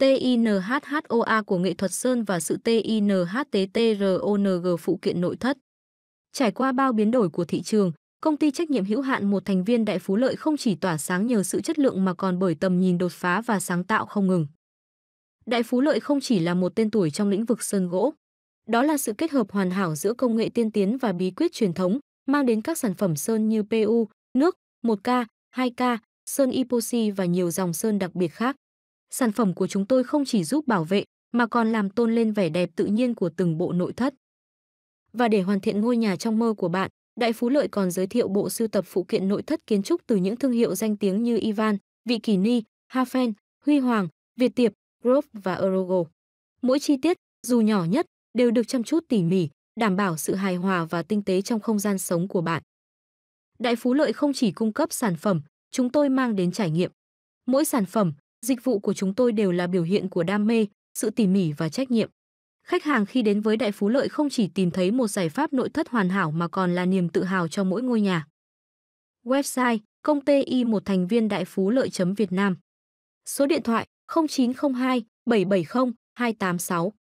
TINHHOA của nghệ thuật sơn và sự TINHTTRONG phụ kiện nội thất. Trải qua bao biến đổi của thị trường, công ty trách nhiệm hữu hạn một thành viên Đại Phú Lợi không chỉ tỏa sáng nhờ sự chất lượng mà còn bởi tầm nhìn đột phá và sáng tạo không ngừng. Đại Phú Lợi không chỉ là một tên tuổi trong lĩnh vực sơn gỗ, đó là sự kết hợp hoàn hảo giữa công nghệ tiên tiến và bí quyết truyền thống, mang đến các sản phẩm sơn như PU, nước, 1K, 2K, sơn epoxy và nhiều dòng sơn đặc biệt khác sản phẩm của chúng tôi không chỉ giúp bảo vệ mà còn làm tôn lên vẻ đẹp tự nhiên của từng bộ nội thất. Và để hoàn thiện ngôi nhà trong mơ của bạn, Đại Phú Lợi còn giới thiệu bộ sưu tập phụ kiện nội thất kiến trúc từ những thương hiệu danh tiếng như Ivan, Vị Kỳ Ni, Hafen, Huy Hoàng, Việt Tiệp, Grove và Eurogo. Mỗi chi tiết, dù nhỏ nhất, đều được chăm chút tỉ mỉ, đảm bảo sự hài hòa và tinh tế trong không gian sống của bạn. Đại Phú Lợi không chỉ cung cấp sản phẩm, chúng tôi mang đến trải nghiệm. Mỗi sản phẩm, Dịch vụ của chúng tôi đều là biểu hiện của đam mê, sự tỉ mỉ và trách nhiệm. Khách hàng khi đến với Đại Phú Lợi không chỉ tìm thấy một giải pháp nội thất hoàn hảo mà còn là niềm tự hào cho mỗi ngôi nhà. Website công ty y một thành viên đại phú lợi chấm Việt Nam. Số điện thoại 0902 770 286.